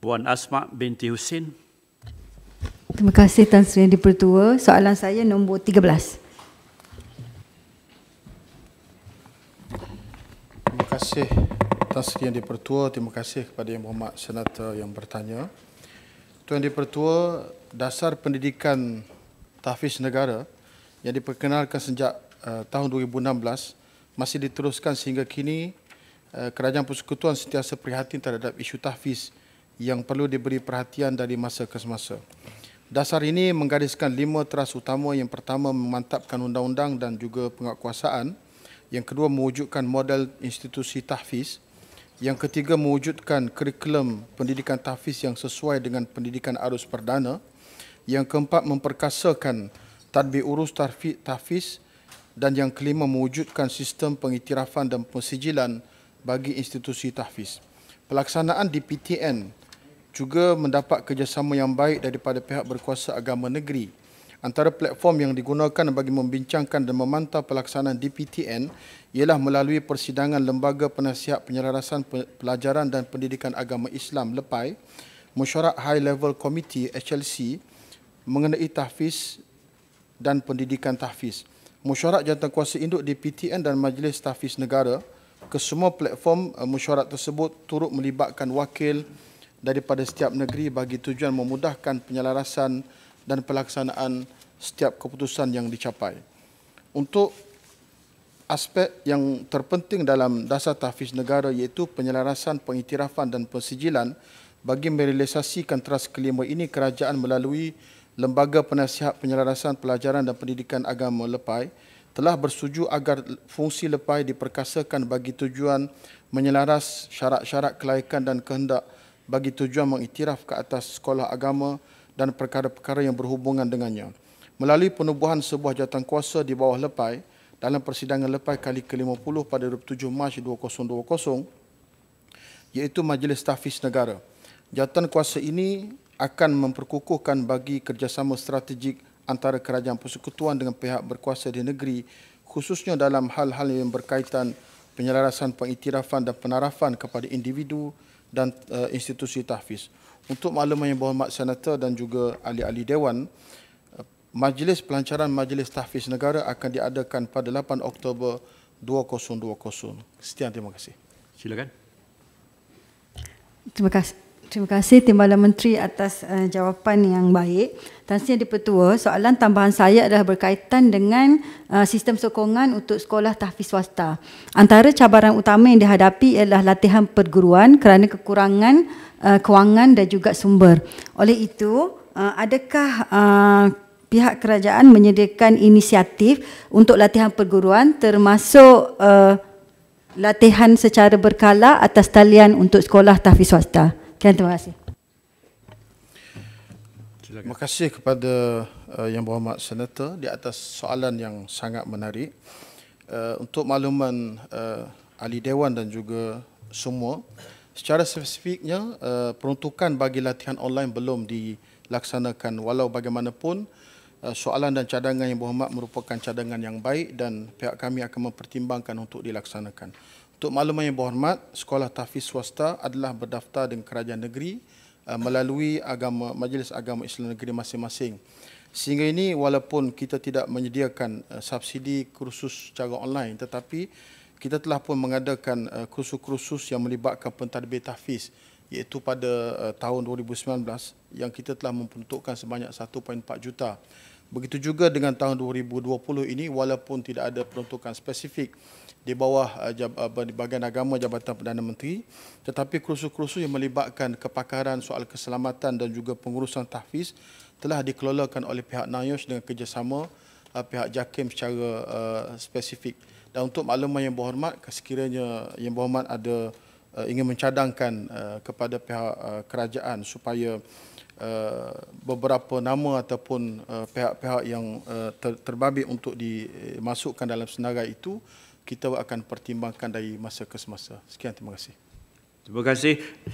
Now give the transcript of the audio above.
Puan Asma binti Husin. Terima kasih Tuan Sri Yang Dipertua. Soalan saya nombor 13. Terima kasih Tuan Sri Yang Dipertua. Terima kasih kepada Yang Berhormat Senator yang bertanya. Tuan Dipertua, dasar pendidikan tahfiz negara yang diperkenalkan sejak uh, tahun 2016 masih diteruskan sehingga kini uh, Kerajaan Persekutuan sentiasa prihatin terhadap isu tahfiz negara yang perlu diberi perhatian dari masa ke semasa. Dasar ini menggariskan lima teras utama yang pertama memantapkan undang-undang dan juga penguatkuasaan, yang kedua mewujudkan model institusi tahfiz, yang ketiga mewujudkan kurikulum pendidikan tahfiz yang sesuai dengan pendidikan arus perdana, yang keempat memperkasakan tadbir urus tahfiz dan yang kelima mewujudkan sistem pengiktirafan dan persijilan bagi institusi tahfiz. Pelaksanaan di PTN juga mendapat kerjasama yang baik daripada pihak berkuasa agama negeri. Antara platform yang digunakan bagi membincangkan dan memantau pelaksanaan DPTN ialah melalui persidangan Lembaga Penasihat Penyelarasan Pelajaran dan Pendidikan Agama Islam Lepai, Mesyuarat High Level Committee HLC mengenai tahfiz dan pendidikan tahfiz. Mesyuarat Kuasa Induk DPTN dan Majlis Tahfiz Negara, kesemua platform eh, mesyuarat tersebut turut melibatkan wakil daripada setiap negeri bagi tujuan memudahkan penyelarasan dan pelaksanaan setiap keputusan yang dicapai. Untuk aspek yang terpenting dalam dasar tahfiz negara iaitu penyelarasan pengiktirafan dan persijilan bagi merealisasikan teras kelima ini kerajaan melalui Lembaga Penasihat Penyelarasan Pelajaran dan Pendidikan Agama Lepai telah bersuju agar fungsi Lepai diperkasakan bagi tujuan menyelaras syarat-syarat kelayakan dan kehendak bagi tujuan mengiktiraf ke atas sekolah agama dan perkara-perkara yang berhubungan dengannya. Melalui penubuhan sebuah jawatan kuasa di bawah lepai dalam persidangan lepai kali ke-50 pada 27 Mac 2020 iaitu Majlis Tahfiz Negara. Jawatan kuasa ini akan memperkukuhkan bagi kerjasama strategik antara kerajaan persekutuan dengan pihak berkuasa di negeri khususnya dalam hal-hal yang berkaitan penyelarasan pengiktirafan dan penarafan kepada individu, dan uh, institusi tahfiz. Untuk maklumat yang berhormat senator dan juga ahli-ahli dewan, eh, majlis pelancaran majlis tahfiz negara akan diadakan pada 8 Oktober 2020. Sekian terima kasih. Silakan. Terima kasih terima kasih Timbalan Menteri atas uh, jawapan yang baik. Tan Sri Yang Dipertua, soalan tambahan saya adalah berkaitan dengan uh, sistem sokongan untuk sekolah tahfiz swasta. Antara cabaran utama yang dihadapi ialah latihan perguruan kerana kekurangan uh, kewangan dan juga sumber. Oleh itu, uh, adakah uh, pihak kerajaan menyediakan inisiatif untuk latihan perguruan termasuk uh, latihan secara berkala atas talian untuk sekolah tahfiz swasta. Okay, terima kasih. Terima kasih kepada uh, Yang Berhormat Senator di atas soalan yang sangat menarik. Uh, untuk makluman uh, ahli dewan dan juga semua, secara spesifiknya uh, peruntukan bagi latihan online belum dilaksanakan walau bagaimanapun uh, soalan dan cadangan yang berhormat merupakan cadangan yang baik dan pihak kami akan mempertimbangkan untuk dilaksanakan. Untuk maklumat yang berhormat, sekolah tahfiz swasta adalah berdaftar dengan kerajaan negeri eh, melalui agama Majlis Agama Islam Negeri masing-masing. Sehingga ini walaupun kita tidak menyediakan eh, subsidi kursus secara online tetapi kita telah pun mengadakan eh, kursus-kursus yang melibatkan pentadbir tahfiz iaitu pada tahun 2019 yang kita telah memperuntukkan sebanyak 1.4 juta Begitu juga dengan tahun 2020 ini walaupun tidak ada peruntukan spesifik di bawah di uh, uh, bahagian agama Jabatan Perdana Menteri tetapi kerusus-kerusus yang melibatkan kepakaran soal keselamatan dan juga pengurusan tahfiz telah dikelolakan oleh pihak NIOSH dengan kerjasama uh, pihak JAKIM secara spesifik. Dan untuk makluman yang berhormat, sekiranya yang berhormat ada uh, ingin mencadangkan uh, kepada pihak uh, kerajaan supaya uh, beberapa nama ataupun uh, pihak-pihak yang uh, ter- terbabit untuk dimasukkan dalam senarai itu kita akan pertimbangkan dari masa ke semasa. Sekian terima kasih. Terima kasih.